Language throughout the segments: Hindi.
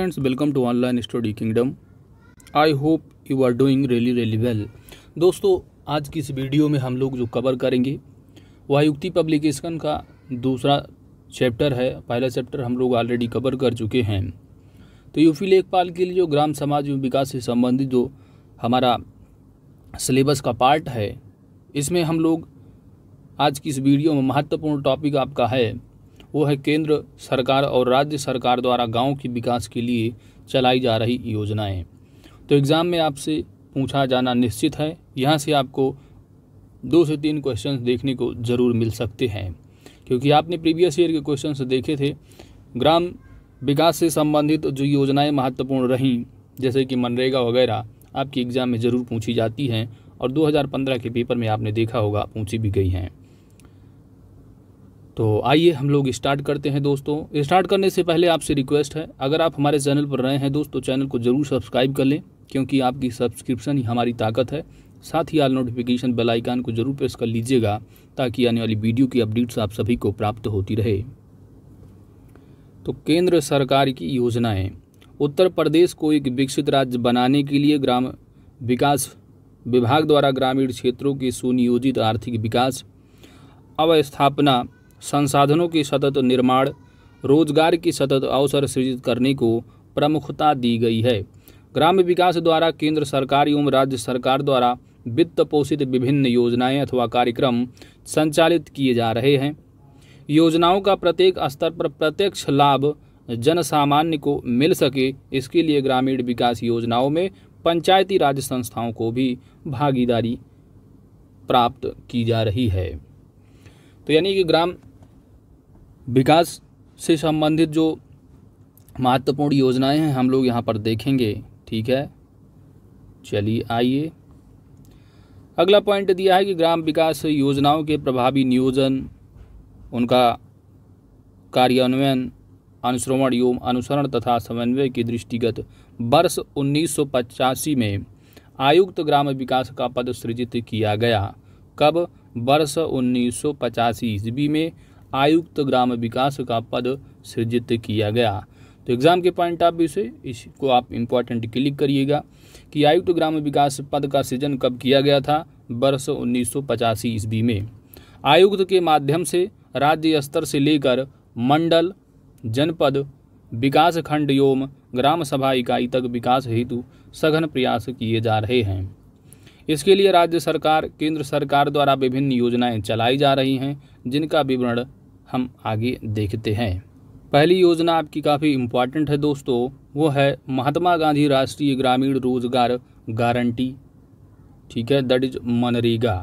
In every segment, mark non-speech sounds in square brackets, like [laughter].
friends welcome to online study kingdom I hope you are doing really really well दोस्तों आज की इस वीडियो में हम लोग जो कवर करेंगे वायुक्ति पब्लिकेशन का दूसरा चैप्टर है पहला चैप्टर हम लोग ऑलरेडी कवर कर चुके हैं तो यूपी लेखपाल के लिए जो ग्राम समाज विकास से संबंधित जो हमारा सिलेबस का पार्ट है इसमें हम लोग आज की इस वीडियो में महत्वपूर्ण टॉपिक आपका है वो है केंद्र सरकार और राज्य सरकार द्वारा गाँव के विकास के लिए चलाई जा रही योजनाएँ तो एग्ज़ाम में आपसे पूछा जाना निश्चित है यहाँ से आपको दो से तीन क्वेश्चन देखने को ज़रूर मिल सकते हैं क्योंकि आपने प्रीवियस ईयर के क्वेश्चन देखे थे ग्राम विकास से संबंधित जो योजनाएं महत्वपूर्ण रहीं जैसे कि मनरेगा वगैरह आपकी एग्ज़ाम में ज़रूर पूछी जाती हैं और 2015 के पेपर में आपने देखा होगा पूछी भी गई हैं तो आइए हम लोग स्टार्ट करते हैं दोस्तों स्टार्ट करने से पहले आपसे रिक्वेस्ट है अगर आप हमारे चैनल पर रहे हैं दोस्तों चैनल को ज़रूर सब्सक्राइब कर लें क्योंकि आपकी सब्सक्रिप्शन ही हमारी ताकत है साथ ही आल नोटिफिकेशन बेल आइकन को जरूर प्रेस कर लीजिएगा ताकि आने वाली वीडियो की अपडेट्स आप सभी को प्राप्त होती रहे तो केंद्र सरकार की योजनाएं उत्तर प्रदेश को एक विकसित राज्य बनाने के लिए ग्राम विकास विभाग द्वारा ग्रामीण क्षेत्रों के सुनियोजित आर्थिक विकास अवस्थापना संसाधनों की सतत निर्माण रोजगार की सतत अवसर सृजित करने को प्रमुखता दी गई है ग्राम विकास द्वारा केंद्र सरकार एवं राज्य सरकार द्वारा वित्त पोषित विभिन्न योजनाएं अथवा कार्यक्रम संचालित किए जा रहे हैं योजनाओं का प्रत्येक स्तर पर प्रत्यक्ष लाभ जन सामान्य को मिल सके इसके लिए ग्रामीण विकास योजनाओं में पंचायती राज संस्थाओं को भी भागीदारी प्राप्त की जा रही है तो यानी कि ग्राम विकास से संबंधित जो महत्वपूर्ण योजनाएं हैं हम लोग यहाँ पर देखेंगे ठीक है चलिए आइए अगला पॉइंट दिया है कि ग्राम विकास योजनाओं के प्रभावी नियोजन उनका कार्यान्वयन अनुश्रवण एवं अनुसरण तथा समन्वय के दृष्टिगत वर्ष उन्नीस में आयुक्त ग्राम विकास का पद सृजित किया गया कब वर्ष 1985 ईस्वी में आयुक्त ग्राम विकास का पद सृजित किया गया तो एग्जाम के पॉइंट ऑफ व्यू से इसको आप इम्पोर्टेंट क्लिक करिएगा कि आयुक्त ग्राम विकास पद का सृजन कब किया गया था वर्ष उन्नीस सौ ईस्वी में आयुक्त के माध्यम से राज्य स्तर से लेकर मंडल जनपद विकास खंड एवं ग्राम सभा इकाई तक विकास हेतु सघन प्रयास किए जा रहे हैं इसके लिए राज्य सरकार केंद्र सरकार द्वारा विभिन्न योजनाएं चलाई जा रही हैं जिनका विवरण हम आगे देखते हैं पहली योजना आपकी काफ़ी इम्पॉर्टेंट है दोस्तों वो है महात्मा गांधी राष्ट्रीय ग्रामीण रोजगार गारंटी ठीक है दट इज मनरेगा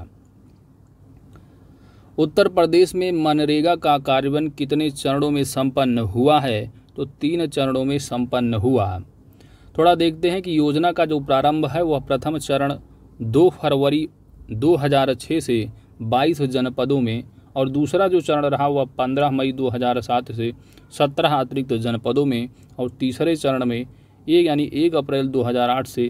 उत्तर प्रदेश में मनरेगा का कार्यान्वयन कितने चरणों में संपन्न हुआ है तो तीन चरणों में संपन्न हुआ थोड़ा देखते हैं कि योजना का जो प्रारंभ है वह प्रथम चरण 2 फरवरी 2006 से 22 जनपदों में और दूसरा जो चरण रहा वह पंद्रह मई 2007 से सत्रह अतिरिक्त जनपदों में और तीसरे चरण में ये यानी एक अप्रैल 2008 से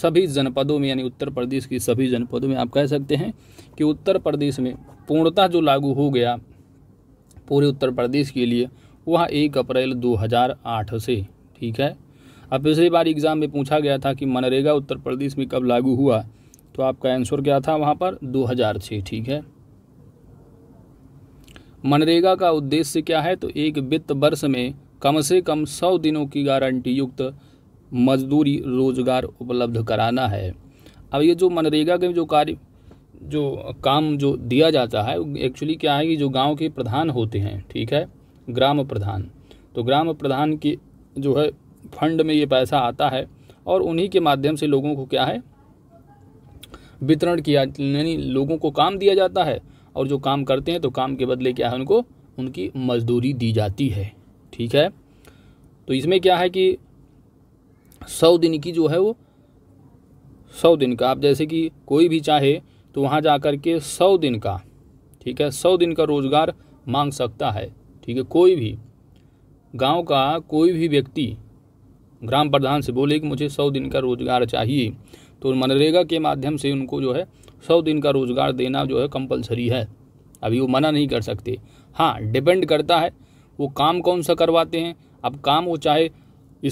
सभी जनपदों में यानी उत्तर प्रदेश की सभी जनपदों में आप कह सकते हैं कि उत्तर प्रदेश में पूर्णतः जो लागू हो गया पूरे उत्तर प्रदेश के लिए वह एक अप्रैल 2008 से ठीक है अब पिछली बार एग्ज़ाम में पूछा गया था कि मनरेगा उत्तर प्रदेश में कब लागू हुआ तो आपका आंसर क्या था वहाँ पर 2006 ठीक है मनरेगा का उद्देश्य क्या है तो एक वित्त वर्ष में कम से कम सौ दिनों की गारंटी युक्त मजदूरी रोजगार उपलब्ध कराना है अब ये जो मनरेगा के जो कार्य जो काम जो दिया जाता है एक्चुअली क्या है कि जो गांव के प्रधान होते हैं ठीक है ग्राम प्रधान तो ग्राम प्रधान के जो है फंड में ये पैसा आता है और उन्हीं के माध्यम से लोगों को क्या है वितरण किया यानी लोगों को काम दिया जाता है और जो काम करते हैं तो काम के बदले क्या है उनको उनकी मजदूरी दी जाती है ठीक है तो इसमें क्या है कि सौ दिन की जो है वो सौ दिन का आप जैसे कि कोई भी चाहे तो वहाँ जा कर के सौ दिन का ठीक है सौ दिन का रोज़गार मांग सकता है ठीक है कोई भी गांव का कोई भी व्यक्ति ग्राम प्रधान से बोले कि मुझे सौ दिन का रोज़गार चाहिए तो मनरेगा के माध्यम से उनको जो है सौ दिन का रोज़गार देना जो है कंपलसरी है अभी वो मना नहीं कर सकते हाँ डिपेंड करता है वो काम कौन सा करवाते हैं अब काम वो चाहे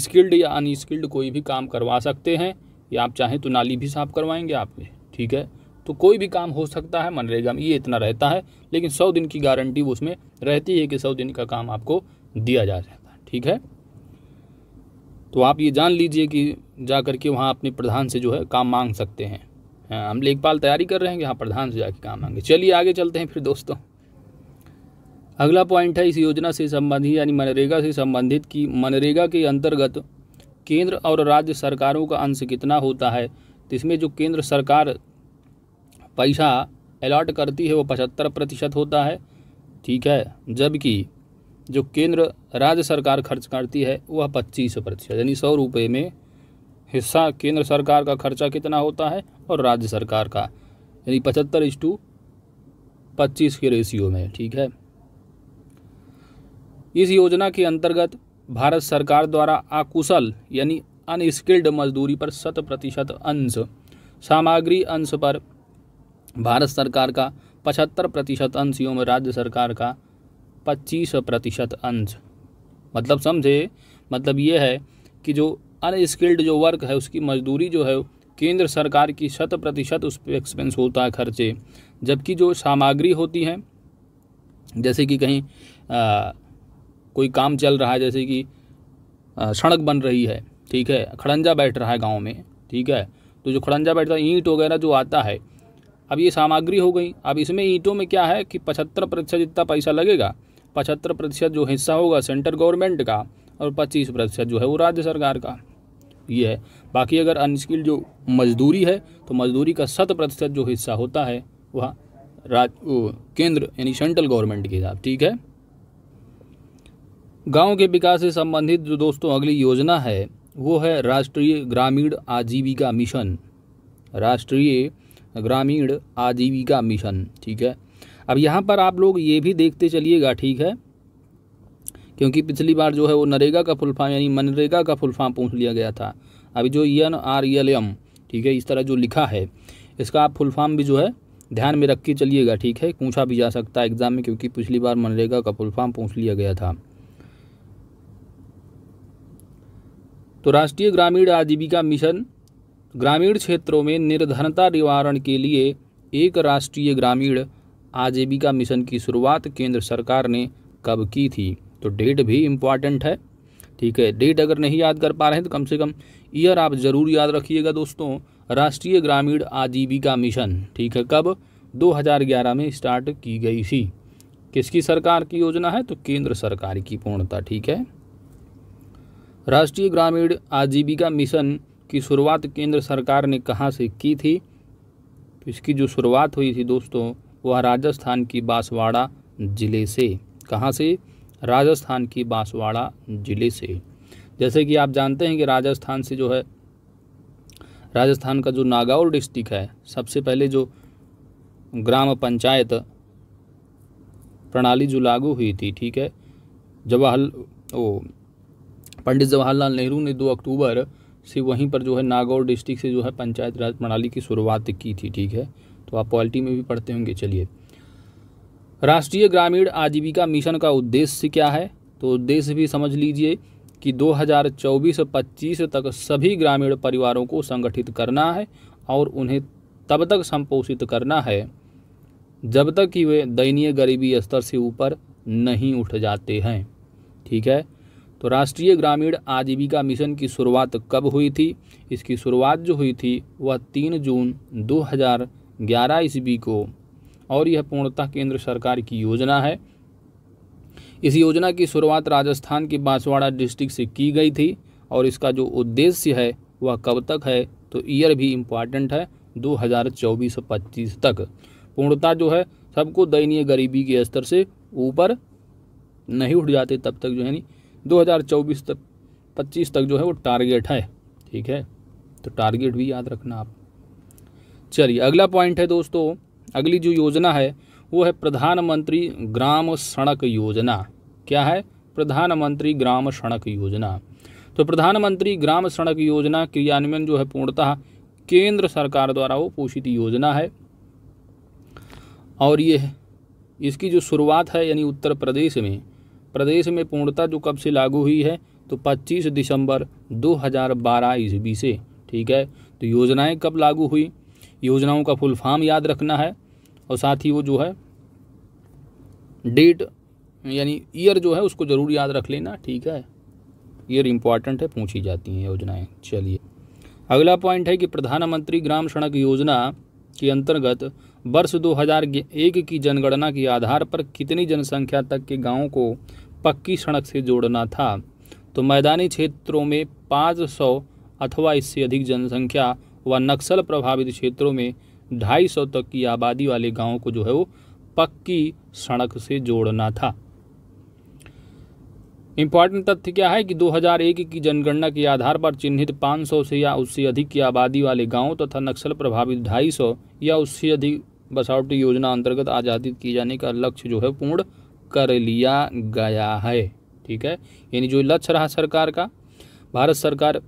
स्किल्ड या अनस्किल्ड कोई भी काम करवा सकते हैं या आप चाहें तो नाली भी साफ करवाएंगे आपके ठीक है तो कोई भी काम हो सकता है मनरेगा में ये इतना रहता है लेकिन सौ दिन की गारंटी उसमें रहती है कि सौ दिन का काम आपको दिया जा जाता है ठीक है तो आप ये जान लीजिए कि जा करके वहाँ अपने प्रधान से जो है काम मांग सकते हैं हाँ, हम लेखपाल तैयारी कर रहे हैं यहाँ प्रधान से जाके काम आएंगे चलिए आगे चलते हैं फिर दोस्तों अगला पॉइंट है इस योजना से संबंधित यानी मनरेगा से संबंधित कि मनरेगा के अंतर्गत केंद्र और राज्य सरकारों का अंश कितना होता है तो इसमें जो केंद्र सरकार पैसा अलॉट करती है वो पचहत्तर प्रतिशत होता है ठीक है जबकि जो केंद्र राज्य सरकार खर्च करती है वह पच्चीस प्रतिशत यानी सौ रुपये में हिस्सा केंद्र सरकार का खर्चा कितना होता है और राज्य सरकार का यानी पचहत्तर इस टू पच्चीस के रेशियो में ठीक है इस योजना के अंतर्गत भारत सरकार द्वारा आकुशल यानी अनस्किल्ड मजदूरी पर शत प्रतिशत अंश सामग्री अंश पर भारत सरकार का पचहत्तर प्रतिशत अंश एवं राज्य सरकार का पच्चीस प्रतिशत अंश मतलब समझे मतलब ये है कि जो अनस्किल्ड जो वर्क है उसकी मजदूरी जो है केंद्र सरकार की शत प्रतिशत उस पर एक्सपेंस होता है खर्चे जबकि जो सामग्री होती है जैसे कि कहीं आ, कोई काम चल रहा है जैसे कि सड़क बन रही है ठीक है खड़ंजा बैठ रहा है गाँव में ठीक है तो जो खड़ंजा बैठता है ईंट वगैरह जो आता है अब ये सामग्री हो गई अब इसमें ईंटों में क्या है कि पचहत्तर प्रतिशत जितना पैसा लगेगा पचहत्तर प्रतिशत जो हिस्सा होगा सेंटर गवर्नमेंट का और पच्चीस प्रतिशत जो है वो राज्य सरकार का ये है बाकी अगर अनस्किल्ड जो मजदूरी है तो मजदूरी का शत प्रतिशत जो हिस्सा होता है वह राज केंद्र यानी सेंट्रल गवर्नमेंट के हिसाब ठीक है गांव के विकास से संबंधित जो दोस्तों अगली योजना है वो है राष्ट्रीय ग्रामीण आजीविका मिशन राष्ट्रीय ग्रामीण आजीविका मिशन ठीक है अब यहाँ पर आप लोग ये भी देखते चलिएगा ठीक है क्योंकि पिछली बार जो है वो नरेगा का फुल फॉर्म यानी मनरेगा का फुल फॉर्म पूछ लिया गया था अभी जो एन आर एल एम ठीक है इस तरह जो लिखा है इसका आप फुल फॉर्म भी जो है ध्यान में रख के चलिएगा ठीक है पूछा भी जा सकता है एग्ज़ाम में क्योंकि पिछली बार मनरेगा का फुल फॉर्म पूछ लिया गया था तो राष्ट्रीय ग्रामीण आजीविका मिशन ग्रामीण क्षेत्रों में निर्धनता निवारण के लिए एक राष्ट्रीय ग्रामीण आजीविका मिशन की शुरुआत केंद्र सरकार ने कब की थी तो डेट भी इम्पॉर्टेंट है ठीक है डेट अगर नहीं याद कर पा रहे हैं तो कम से कम ईयर आप ज़रूर याद रखिएगा दोस्तों राष्ट्रीय ग्रामीण आजीविका मिशन ठीक है कब 2011 में स्टार्ट की गई थी किसकी सरकार की योजना है तो केंद्र सरकार की पूर्णता ठीक है राष्ट्रीय ग्रामीण आजीविका मिशन की शुरुआत केंद्र सरकार ने कहाँ से की थी तो इसकी जो शुरुआत हुई थी दोस्तों वह राजस्थान की बांसवाड़ा ज़िले से कहाँ से राजस्थान की बांसवाड़ा ज़िले से जैसे कि आप जानते हैं कि राजस्थान से जो है राजस्थान का जो नागौर डिस्ट्रिक्ट है सबसे पहले जो ग्राम पंचायत प्रणाली जो लागू हुई थी ठीक है जवाहर ओ पंडित जवाहरलाल नेहरू ने दो अक्टूबर से वहीं पर जो है नागौर डिस्ट्रिक्ट से जो है पंचायत राज प्रणाली की शुरुआत की थी ठीक है तो आप पॉलिटी में भी पढ़ते होंगे चलिए राष्ट्रीय ग्रामीण आजीविका मिशन का उद्देश्य क्या है तो उद्देश्य भी समझ लीजिए कि 2024-25 तक सभी ग्रामीण परिवारों को संगठित करना है और उन्हें तब तक संपोषित करना है जब तक कि वे दयनीय गरीबी स्तर से ऊपर नहीं उठ जाते हैं ठीक है तो राष्ट्रीय ग्रामीण आजीविका मिशन की शुरुआत कब हुई थी इसकी शुरुआत जो हुई थी वह तीन जून 2011 ईस्वी को और यह पूर्णतः केंद्र सरकार की योजना है इस योजना की शुरुआत राजस्थान के बांसवाड़ा डिस्ट्रिक्ट से की गई थी और इसका जो उद्देश्य है वह कब तक है तो ईयर भी इम्पॉर्टेंट है 2024-25 तक पूर्णता जो है सबको दयनीय गरीबी के स्तर से ऊपर नहीं उठ जाते तब तक जो है नहीं 2024 तक 25 तक जो है वो टारगेट है ठीक है तो टारगेट भी याद रखना आप चलिए अगला पॉइंट है दोस्तों अगली जो योजना है वो है प्रधानमंत्री ग्राम सड़क योजना क्या है प्रधानमंत्री ग्राम सड़क योजना तो प्रधानमंत्री ग्राम सड़क योजना क्रियान्वयन जो है पूर्णतः केंद्र सरकार द्वारा वो पोषित योजना है और ये इसकी जो शुरुआत है यानी उत्तर प्रदेश में प्रदेश में पूर्णता जो कब से लागू हुई है तो 25 दिसंबर 2012 हज़ार ईस्वी से ठीक है तो योजनाएं कब लागू हुई योजनाओं का फुल फॉर्म याद रखना है और साथ ही वो जो है डेट यानी ईयर जो है उसको ज़रूर याद रख लेना ठीक है ईयर इम्पॉर्टेंट है पूछी जाती हैं योजनाएं चलिए अगला पॉइंट है कि प्रधानमंत्री ग्राम सड़क योजना के अंतर्गत वर्ष 2001 की जनगणना के आधार पर कितनी जनसंख्या तक के गाँव को पक्की सड़क से जोड़ना था तो मैदानी क्षेत्रों में 500 अथवा इससे अधिक जनसंख्या व नक्सल प्रभावित क्षेत्रों में सौ तक की आबादी वाले गांवों को जो है वो पक्की सड़क से जोड़ना था इम्पॉर्टेंट तथ्य क्या है कि 2001 की जनगणना के आधार पर चिन्हित 500 से या उससे अधिक की आबादी वाले गांव तथा नक्सल प्रभावित 250 या उससे अधिक बसावटी योजना अंतर्गत आजादी किए जाने का लक्ष्य जो है पूर्ण कर लिया गया है ठीक है यानी जो लक्ष्य रहा सरकार का भारत सरकार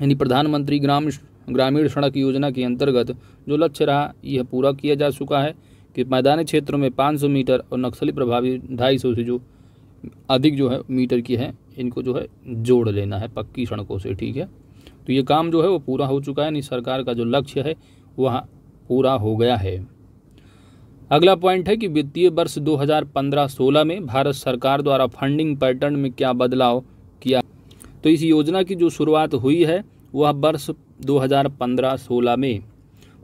यानी प्रधानमंत्री ग्राम ग्रामीण सड़क योजना के अंतर्गत जो लक्ष्य रहा यह पूरा किया जा चुका है कि मैदानी क्षेत्रों में 500 मीटर और नक्सली प्रभावी ढाई से जो अधिक जो है मीटर की है इनको जो है जोड़ लेना है पक्की सड़कों से ठीक है तो ये काम जो है वो पूरा हो चुका है यानी सरकार का जो लक्ष्य है वह पूरा हो गया है अगला पॉइंट है कि वित्तीय वर्ष 2015-16 में भारत सरकार द्वारा फंडिंग पैटर्न में क्या बदलाव किया तो इस योजना की जो शुरुआत हुई है वह वर्ष 2015-16 में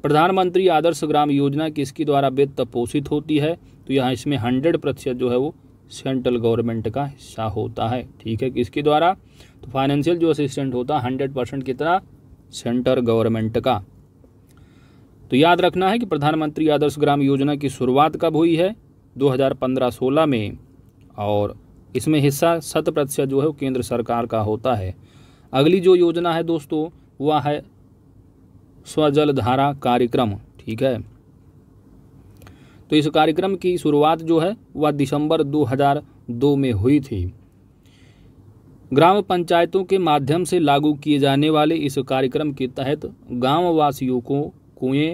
प्रधानमंत्री आदर्श ग्राम योजना किसके द्वारा वित्त पोषित होती है तो यहाँ इसमें हंड्रेड प्रतिशत जो है वो सेंट्रल गवर्नमेंट का हिस्सा होता है ठीक है किसके द्वारा तो फाइनेंशियल जो असिस्टेंट होता है हंड्रेड परसेंट कितना सेंट्रल गवर्नमेंट का तो याद रखना है कि प्रधानमंत्री आदर्श ग्राम योजना की शुरुआत कब हुई है 2015-16 में और इसमें हिस्सा शत प्रतिशत जो है वो केंद्र सरकार का होता है अगली जो योजना है दोस्तों हुआ है स्वजलधारा कार्यक्रम ठीक है तो इस कार्यक्रम की शुरुआत जो है वह दिसंबर 2002 में हुई थी ग्राम पंचायतों के माध्यम से लागू किए जाने वाले इस कार्यक्रम के तहत गाँव वासियों को कुएँ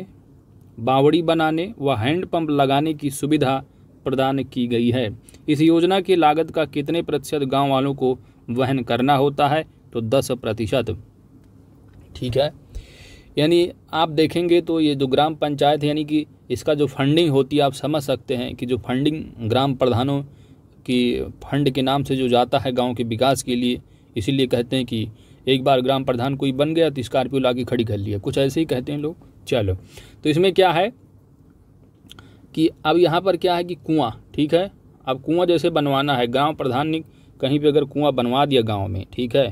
बावड़ी बनाने व हैंडपंप लगाने की सुविधा प्रदान की गई है इस योजना की लागत का कितने प्रतिशत गाँव वालों को वहन करना होता है तो दस प्रतिशत ठीक है यानी आप देखेंगे तो ये जो ग्राम पंचायत यानी कि इसका जो फंडिंग होती है आप समझ सकते हैं कि जो फंडिंग ग्राम प्रधानों की फंड के नाम से जो जाता है गांव के विकास के लिए इसीलिए कहते हैं कि एक बार ग्राम प्रधान कोई बन गया तो स्कॉर्पियो ला के खड़ी कर लिया कुछ ऐसे ही कहते हैं लोग चलो तो इसमें क्या है कि अब यहाँ पर क्या है कि कुआं ठीक है अब कुआं जैसे बनवाना है गांव प्रधान ने कहीं पे अगर कुआं बनवा दिया गांव में ठीक है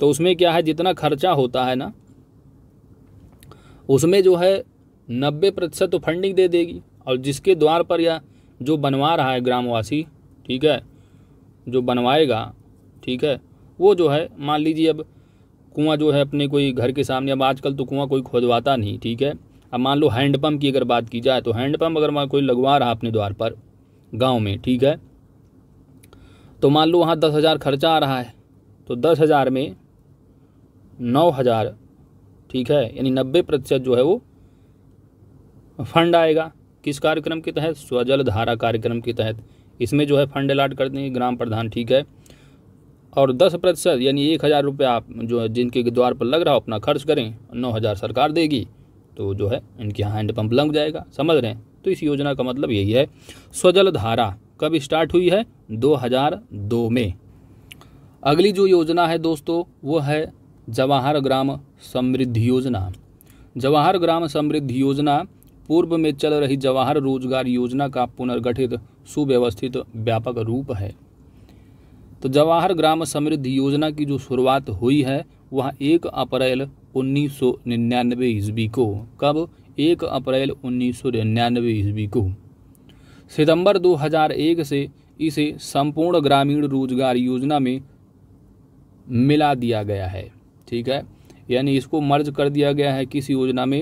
तो उसमें क्या है जितना खर्चा होता है ना उसमें जो है नब्बे प्रतिशत तो फंडिंग दे देगी और जिसके द्वार पर या जो बनवा रहा है ग्रामवासी ठीक है जो बनवाएगा ठीक है वो जो है मान लीजिए अब कुआं जो है अपने कोई घर के सामने अब आजकल तो कुआं कोई खोदवाता नहीं ठीक है अब मान लो हैंडपम्प की अगर बात की जाए तो हैंडपम्प अगर कोई लगवा रहा अपने द्वार पर गाँव में ठीक है तो मान लो वहाँ दस हज़ार खर्चा आ रहा है तो दस हज़ार में नौ हज़ार ठीक है यानी नब्बे प्रतिशत जो है वो फंड आएगा किस कार्यक्रम के तहत स्वजल धारा कार्यक्रम के तहत इसमें जो है फंड अलाट कर देंगे ग्राम प्रधान ठीक है और दस प्रतिशत यानी एक हज़ार रुपये आप जो है जिनके द्वार पर लग रहा हो अपना खर्च करें नौ हज़ार सरकार देगी तो जो है इनके यहाँ हैंडपम्प लग जाएगा समझ रहे हैं तो इस योजना का मतलब यही है स्वजल धारा कब स्टार्ट हुई है दो में अगली जो योजना है दोस्तों वो है जवाहर ग्राम समृद्धि योजना जवाहर ग्राम समृद्धि योजना पूर्व में चल रही जवाहर रोजगार योजना का पुनर्गठित सुव्यवस्थित व्यापक रूप है तो जवाहर ग्राम समृद्धि योजना की जो शुरुआत हुई है वह एक अप्रैल उन्नीस सौ निन्यानवे ईस्वी को कब एक अप्रैल उन्नीस सौ निन्यानवे ईस्वी को सितंबर 2001 से इसे संपूर्ण ग्रामीण रोजगार योजना में मिला दिया गया है ठीक है यानी इसको मर्ज कर दिया गया है किस योजना में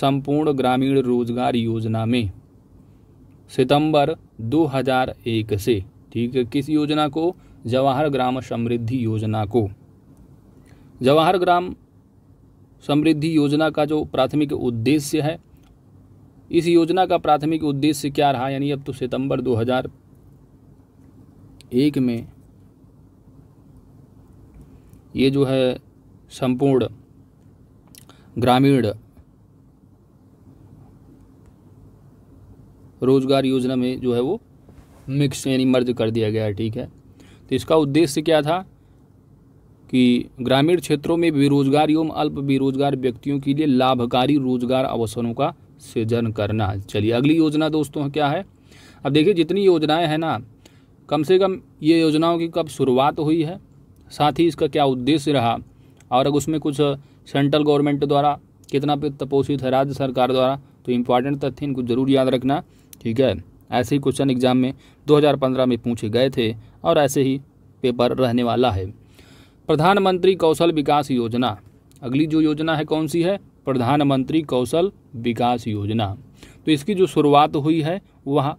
संपूर्ण ग्रामीण रोजगार योजना में सितंबर 2001 से ठीक है किस योजना को जवाहर ग्राम समृद्धि योजना को जवाहर ग्राम समृद्धि योजना का जो प्राथमिक उद्देश्य है इस योजना का प्राथमिक उद्देश्य क्या रहा यानी अब तो सितंबर 2001 में ये जो है संपूर्ण ग्रामीण रोजगार योजना में जो है वो मिक्स यानी मर्ज कर दिया गया है ठीक है तो इसका उद्देश्य क्या था कि ग्रामीण क्षेत्रों में बेरोजगार एवं अल्प बेरोजगार व्यक्तियों के लिए लाभकारी रोजगार अवसरों का सृजन करना चलिए अगली योजना दोस्तों क्या है अब देखिए जितनी योजनाएं हैं ना कम से कम ये योजनाओं की कब शुरुआत हुई है साथ ही इसका क्या उद्देश्य रहा और अगर उसमें कुछ सेंट्रल गवर्नमेंट द्वारा कितना पे तपोषित है राज्य सरकार द्वारा तो इम्पॉर्टेंट तथ्य इनको जरूर याद रखना ठीक है ऐसे ही क्वेश्चन एग्जाम में 2015 में पूछे गए थे और ऐसे ही पेपर रहने वाला है प्रधानमंत्री कौशल विकास योजना अगली जो योजना है कौन सी है प्रधानमंत्री कौशल विकास योजना तो इसकी जो शुरुआत हुई है वह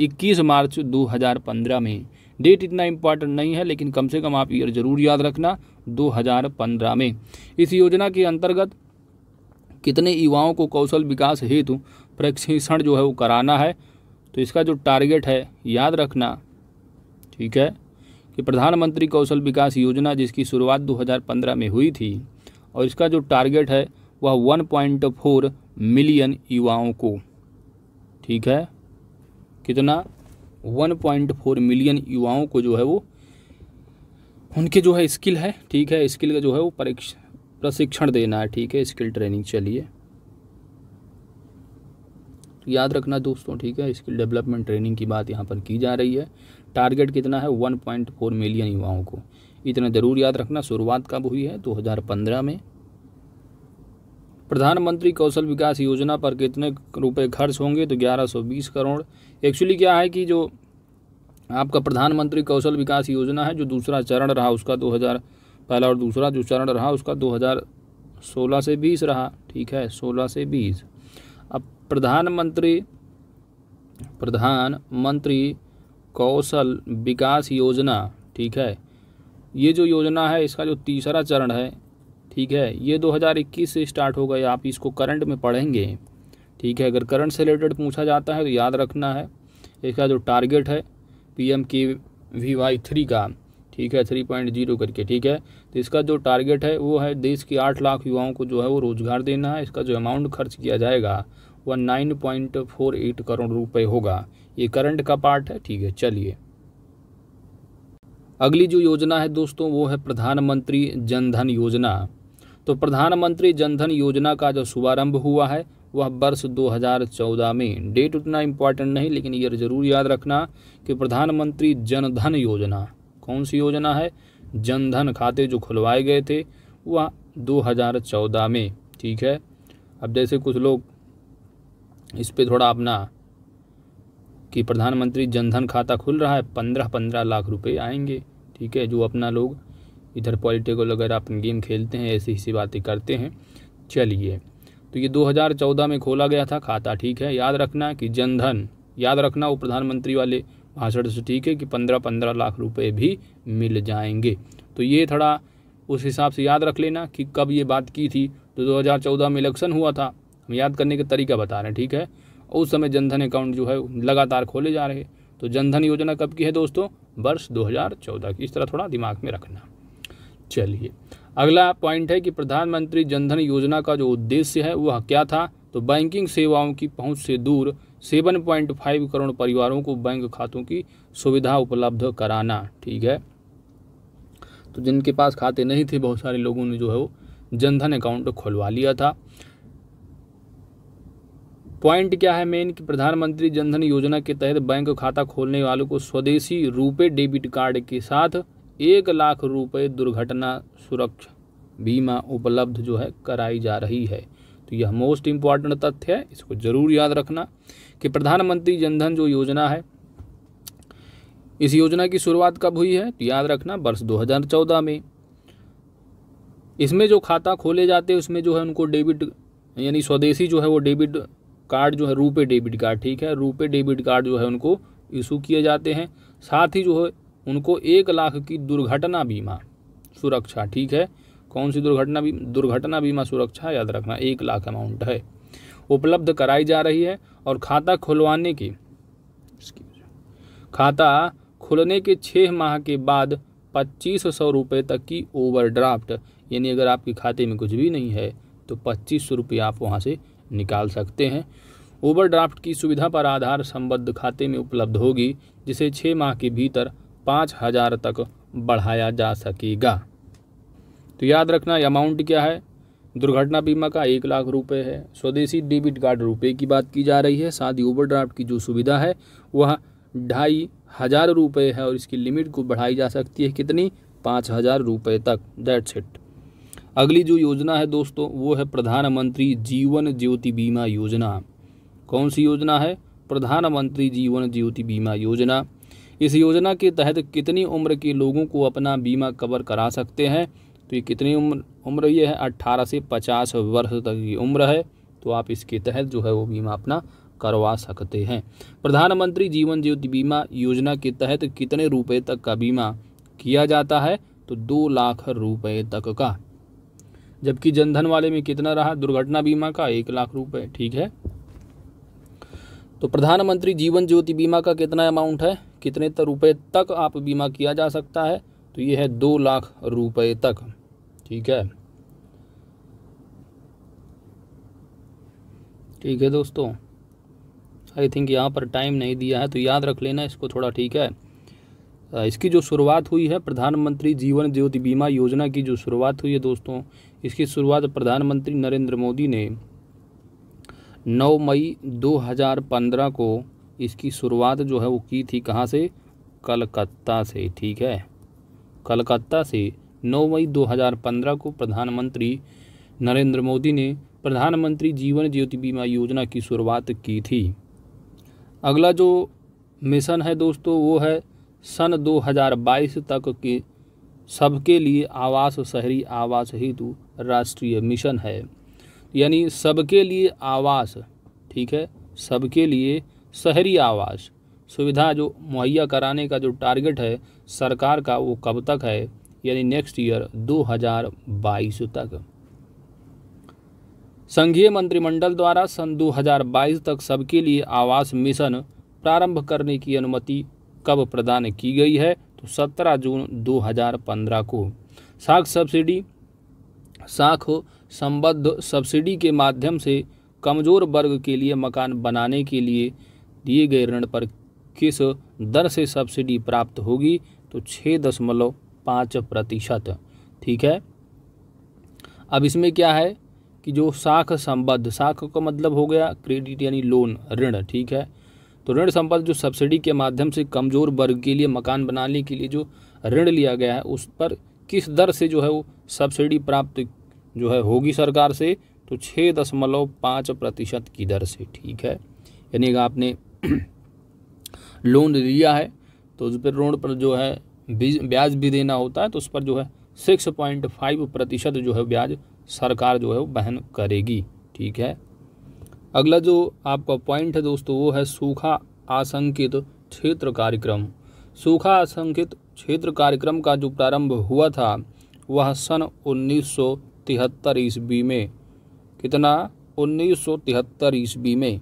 21 मार्च 2015 में डेट इतना इम्पॉर्टेंट नहीं है लेकिन कम से कम आप ईयर ज़रूर याद रखना 2015 में इस योजना के अंतर्गत कितने युवाओं को कौशल विकास हेतु प्रशिक्षण जो है वो कराना है तो इसका जो टारगेट है याद रखना ठीक है कि प्रधानमंत्री कौशल विकास योजना जिसकी शुरुआत 2015 में हुई थी और इसका जो टारगेट है वह 1.4 मिलियन युवाओं को ठीक है कितना 1.4 मिलियन युवाओं को जो है वो उनके जो है स्किल है ठीक है स्किल का जो है वो परीक्षा प्रशिक्षण देना है ठीक है स्किल ट्रेनिंग चलिए याद रखना दोस्तों ठीक है स्किल डेवलपमेंट ट्रेनिंग की बात यहाँ पर की जा रही है टारगेट कितना है 1.4 मिलियन युवाओं को इतना ज़रूर याद रखना शुरुआत कब हुई है 2015 में प्रधानमंत्री कौशल विकास योजना पर कितने रुपए खर्च होंगे तो 1120 करोड़ एक्चुअली क्या है कि जो आपका प्रधानमंत्री कौशल विकास योजना है जो दूसरा चरण रहा उसका 2000 पहला और दूसरा जो चरण रहा उसका 2016 से 20 रहा ठीक है 16 से 20 अब प्रधानमंत्री प्रधानमंत्री कौशल विकास योजना ठीक है ये जो योजना है इसका जो तीसरा चरण है ठीक है ये 2021 से स्टार्ट हो गए आप इसको करंट में पढ़ेंगे ठीक है अगर करंट से रिलेटेड पूछा जाता है तो याद रखना है इसका जो टारगेट है P M K V Y three का ठीक है थ्री पॉइंट जीरो करके ठीक है तो इसका जो टारगेट है वो है देश के आठ लाख युवाओं को जो है वो रोज़गार देना है इसका जो अमाउंट खर्च किया जाएगा वह nine point four eight crore रुपए होगा ये करंट का पार्ट है ठीक है चलिए अगली जो योजना है दोस्तों वो है प्रधानमंत्री जनधन योजना तो प्रधानमंत्री जनधन योजना का जो शुभारम्भ हुआ है वह वर्ष 2014 में डेट उतना इम्पॉर्टेंट नहीं लेकिन ये जरूर याद रखना कि प्रधानमंत्री जनधन योजना कौन सी योजना है जनधन खाते जो खुलवाए गए थे वह 2014 में ठीक है अब जैसे कुछ लोग इस पर थोड़ा अपना कि प्रधानमंत्री जनधन खाता खुल रहा है पंद्रह पंद्रह लाख रुपए आएंगे ठीक है जो अपना लोग इधर पॉलिटिकल वगैरह अपन गेम खेलते हैं ऐसी ऐसी बातें करते हैं चलिए तो ये 2014 में खोला गया था खाता ठीक है याद रखना कि जनधन याद रखना वो प्रधानमंत्री वाले भाषण से ठीक है कि पंद्रह पंद्रह लाख रुपए भी मिल जाएंगे तो ये थोड़ा उस हिसाब से याद रख लेना कि कब ये बात की थी तो 2014 में इलेक्शन हुआ था हम याद करने का तरीका बता रहे हैं ठीक है और उस समय जनधन अकाउंट जो है लगातार खोले जा रहे तो जनधन योजना कब की है दोस्तों वर्ष 2014 की इस तरह थोड़ा दिमाग में रखना चलिए अगला पॉइंट है कि प्रधानमंत्री जनधन योजना का जो उद्देश्य है वह क्या था तो बैंकिंग सेवाओं की पहुंच से दूर 7.5 करोड़ परिवारों को बैंक खातों की सुविधा उपलब्ध कराना ठीक है तो जिनके पास खाते नहीं थे बहुत सारे लोगों ने जो है वो जनधन अकाउंट खुलवा लिया था पॉइंट क्या है मेन कि प्रधानमंत्री जनधन योजना के तहत बैंक खाता खोलने वालों को स्वदेशी रुपए डेबिट कार्ड के साथ एक लाख रुपए दुर्घटना सुरक्षा बीमा उपलब्ध जो है कराई जा रही है तो यह मोस्ट इम्पॉर्टेंट तथ्य है इसको जरूर याद रखना कि प्रधानमंत्री जनधन जो योजना है इस योजना की शुरुआत कब हुई है तो याद रखना वर्ष 2014 में इसमें जो खाता खोले जाते हैं उसमें जो है उनको डेबिट यानी स्वदेशी जो है वो डेबिट कार्ड जो है रुपे डेबिट कार्ड ठीक है रुपे डेबिट कार्ड जो है उनको इशू किए जाते हैं साथ ही जो है उनको एक लाख की दुर्घटना बीमा सुरक्षा ठीक है कौन सी दुर्घटना भी दुर्घटना बीमा सुरक्षा याद रखना एक लाख अमाउंट है उपलब्ध कराई जा रही है और खाता खुलवाने की खाता खुलने के छः माह के बाद पच्चीस सौ रुपये तक की ओवरड्राफ्ट यानी अगर आपके खाते में कुछ भी नहीं है तो पच्चीस सौ रुपये आप वहाँ से निकाल सकते हैं ओवरड्राफ्ट की सुविधा पर आधार संबद्ध खाते में उपलब्ध होगी जिसे छः माह के भीतर पाँच हज़ार तक बढ़ाया जा सकेगा तो याद रखना अमाउंट क्या है दुर्घटना बीमा का एक लाख रुपए है स्वदेशी डेबिट कार्ड रुपए की बात की जा रही है साथ ही ओवरड्राफ्ट की जो सुविधा है वह ढाई हज़ार रुपये है और इसकी लिमिट को बढ़ाई जा सकती है कितनी पाँच हज़ार रुपये तक दैट्स इट अगली जो योजना है दोस्तों वो है प्रधानमंत्री जीवन ज्योति बीमा योजना कौन सी योजना है प्रधानमंत्री जीवन ज्योति बीमा योजना इस योजना के तहत कितनी उम्र के लोगों को अपना बीमा कवर करा सकते हैं तो ये कितनी उम्र उम्र ये है अट्ठारह से पचास वर्ष तक की उम्र है तो आप इसके तहत जो है वो बीमा अपना करवा सकते हैं प्रधानमंत्री जीवन ज्योति बीमा योजना के तहत कितने रुपए तक का बीमा किया जाता है तो दो लाख रुपए तक का जबकि जनधन वाले में कितना रहा दुर्घटना बीमा का एक लाख रुपए ठीक है तो प्रधानमंत्री जीवन ज्योति बीमा का कितना अमाउंट है कितने तक रुपये तक आप बीमा किया जा सकता है तो ये है दो लाख रुपये तक ठीक है ठीक है दोस्तों आई थिंक यहाँ पर टाइम नहीं दिया है तो याद रख लेना इसको थोड़ा ठीक है इसकी जो शुरुआत हुई है प्रधानमंत्री जीवन ज्योति बीमा योजना की जो शुरुआत हुई है दोस्तों इसकी शुरुआत प्रधानमंत्री नरेंद्र मोदी ने 9 मई 2015 को इसकी शुरुआत जो है वो की थी कहाँ से कलकत्ता से ठीक है कलकत्ता से 9 मई 2015 को प्रधानमंत्री नरेंद्र मोदी ने प्रधानमंत्री जीवन ज्योति बीमा योजना की शुरुआत की थी अगला जो मिशन है दोस्तों वो है सन 2022 तक के सबके लिए आवास शहरी आवास हेतु राष्ट्रीय मिशन है यानी सबके लिए आवास ठीक है सबके लिए शहरी आवास सुविधा जो मुहैया कराने का जो टारगेट है सरकार का वो कब तक है यानी नेक्स्ट ईयर 2022 तक संघीय मंत्रिमंडल द्वारा सन 2022 तक सबके लिए आवास मिशन प्रारंभ करने की अनुमति कब प्रदान की गई है तो 17 जून 2015 को साख सब्सिडी साख संबद्ध सब्सिडी के माध्यम से कमज़ोर वर्ग के लिए मकान बनाने के लिए दिए गए ऋण पर किस दर से सब्सिडी प्राप्त होगी तो छः दशमलव पाँच प्रतिशत ठीक है अब इसमें क्या है कि जो साख संबद्ध साख का मतलब हो गया क्रेडिट यानी लोन ऋण ठीक है तो ऋण संबद्ध जो सब्सिडी के माध्यम से कमज़ोर वर्ग के लिए मकान बनाने के लिए जो ऋण लिया गया है उस पर किस दर से जो है वो सब्सिडी प्राप्त जो है होगी सरकार से तो छः दशमलव पाँच प्रतिशत की दर से ठीक है यानी आपने [clears throat] लोन लिया है तो उस पर लोन पर जो है ब्याज भी देना होता है तो उस पर जो है सिक्स पॉइंट फाइव प्रतिशत जो है ब्याज सरकार जो है वो बहन करेगी ठीक है अगला जो आपका पॉइंट है दोस्तों वो है सूखा आशंकित क्षेत्र कार्यक्रम सूखा आशंकित क्षेत्र कार्यक्रम का जो प्रारंभ हुआ था वह सन उन्नीस तिहत्तर ईस्वी में कितना उन्नीस तिहत्तर ईस्वी में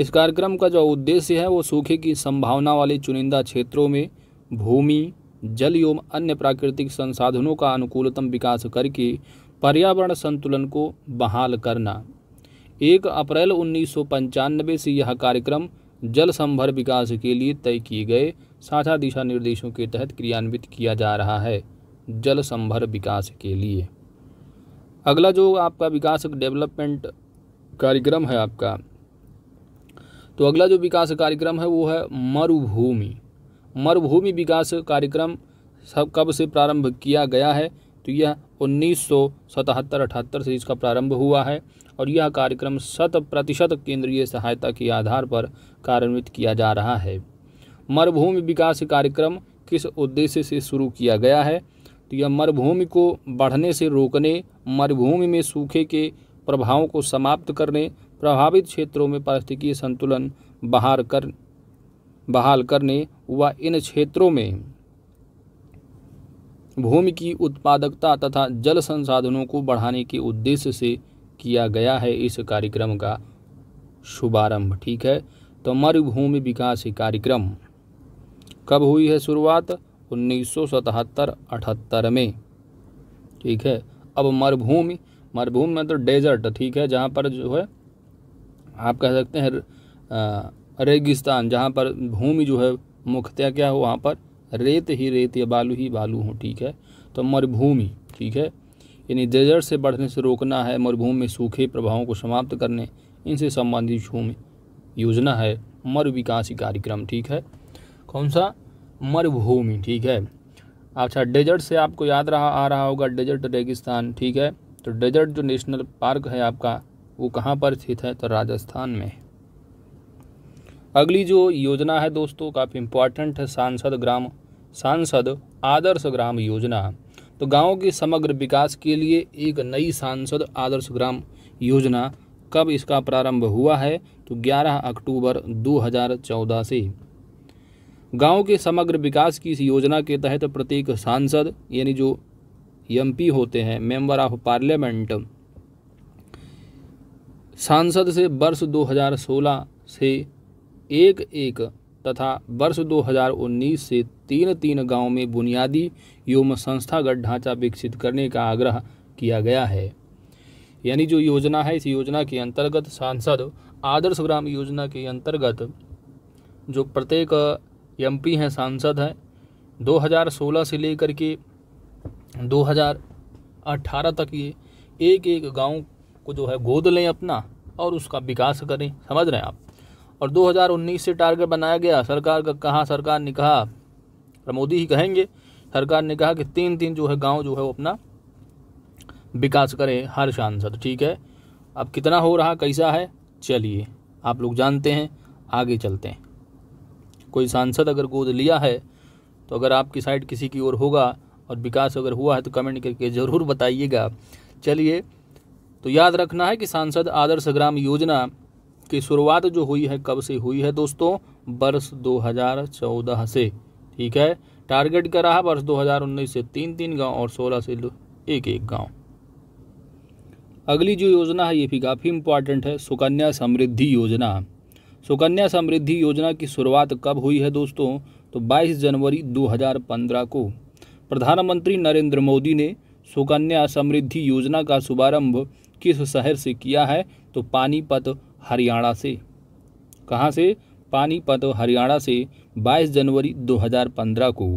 इस कार्यक्रम का जो उद्देश्य है वो सूखे की संभावना वाले चुनिंदा क्षेत्रों में भूमि जल एवं अन्य प्राकृतिक संसाधनों का अनुकूलतम विकास करके पर्यावरण संतुलन को बहाल करना एक अप्रैल उन्नीस से यह कार्यक्रम जल संभर विकास के लिए तय किए गए साझा दिशा निर्देशों के तहत क्रियान्वित किया जा रहा है जल संभर विकास के लिए अगला जो आपका विकास डेवलपमेंट कार्यक्रम है आपका तो अगला जो विकास कार्यक्रम है वो है मरुभूमि मरुभूमि विकास कार्यक्रम सब कब से प्रारंभ किया गया है तो यह उन्नीस सौ सतहत्तर से इसका प्रारंभ हुआ है और यह कार्यक्रम शत प्रतिशत केंद्रीय सहायता के आधार पर कार्यान्वित किया जा रहा है मरुभूमि विकास कार्यक्रम किस उद्देश्य से शुरू किया गया है तो यह मरुभूमि को बढ़ने से रोकने मरुभूमि में सूखे के प्रभावों को समाप्त करने प्रभावित क्षेत्रों में पारिस्थितिकीय संतुलन बहार कर बहाल करने व इन क्षेत्रों में भूमि की उत्पादकता तथा जल संसाधनों को बढ़ाने के उद्देश्य से किया गया है इस कार्यक्रम का शुभारंभ ठीक है तो मरुभूमि विकास कार्यक्रम कब हुई है शुरुआत उन्नीस सौ सतहत्तर में ठीक है अब मरुभूमि मरुभूमि मतलब डेजर्ट ठीक है जहाँ पर जो है आप कह सकते हैं रेगिस्तान जहाँ पर भूमि जो है मुख्यतः क्या हो वहाँ पर रेत ही रेत या बालू ही बालू हो ठीक है तो मरुभूमि ठीक है यानी डेजर्ट से बढ़ने से रोकना है मरुभूमि में सूखे प्रभावों को समाप्त करने इनसे संबंधित भूमि योजना है मरु विकास कार्यक्रम ठीक है कौन सा मरुभूमि ठीक है अच्छा डेजर्ट से आपको याद रहा आ रहा होगा डेजर्ट रेगिस्तान ठीक है तो डेजर्ट जो नेशनल पार्क है आपका वो कहाँ पर स्थित है तो राजस्थान में अगली जो योजना है दोस्तों काफ़ी इम्पॉर्टेंट है सांसद ग्राम सांसद आदर्श ग्राम योजना तो गाँव के समग्र विकास के लिए एक नई सांसद आदर्श ग्राम योजना कब इसका प्रारंभ हुआ है तो 11 अक्टूबर 2014 से गाँव के समग्र विकास की इस योजना के तहत प्रत्येक सांसद यानी जो एमपी होते हैं मेंबर ऑफ पार्लियामेंट सांसद से वर्ष 2016 से एक एक तथा वर्ष 2019 से तीन तीन गांव में बुनियादी योम संस्थागत ढांचा विकसित करने का आग्रह किया गया है यानी जो योजना है इस योजना के अंतर्गत सांसद आदर्श ग्राम योजना के अंतर्गत जो प्रत्येक एमपी हैं सांसद हैं 2016 से लेकर के 2018 तक ये एक एक गांव को जो है गोद लें अपना और उसका विकास करें समझ रहे हैं आप और 2019 से टारगेट बनाया गया सरकार का कहा सरकार ने कहा मोदी ही कहेंगे सरकार ने कहा कि तीन तीन जो है गांव जो है वो अपना विकास करें हर सांसद ठीक है अब कितना हो रहा कैसा है चलिए आप लोग जानते हैं आगे चलते हैं कोई सांसद अगर गोद लिया है तो अगर आपकी साइड किसी की ओर होगा और विकास अगर हुआ है तो कमेंट करके ज़रूर बताइएगा चलिए तो याद रखना है कि सांसद आदर्श ग्राम योजना की शुरुआत जो हुई है कब से हुई है दोस्तों वर्ष 2014 से ठीक है टारगेट क्या रहा वर्ष 2019 से तीन तीन गांव और 16 से एक एक गांव अगली जो योजना है ये भी काफ़ी इंपॉर्टेंट है सुकन्या समृद्धि योजना सुकन्या समृद्धि योजना की शुरुआत कब हुई है दोस्तों तो 22 जनवरी 2015 को प्रधानमंत्री नरेंद्र मोदी ने सुकन्या समृद्धि योजना का शुभारंभ किस शहर से किया है तो पानीपत हरियाणा से कहाँ से पानीपत हरियाणा से 22 जनवरी 2015 को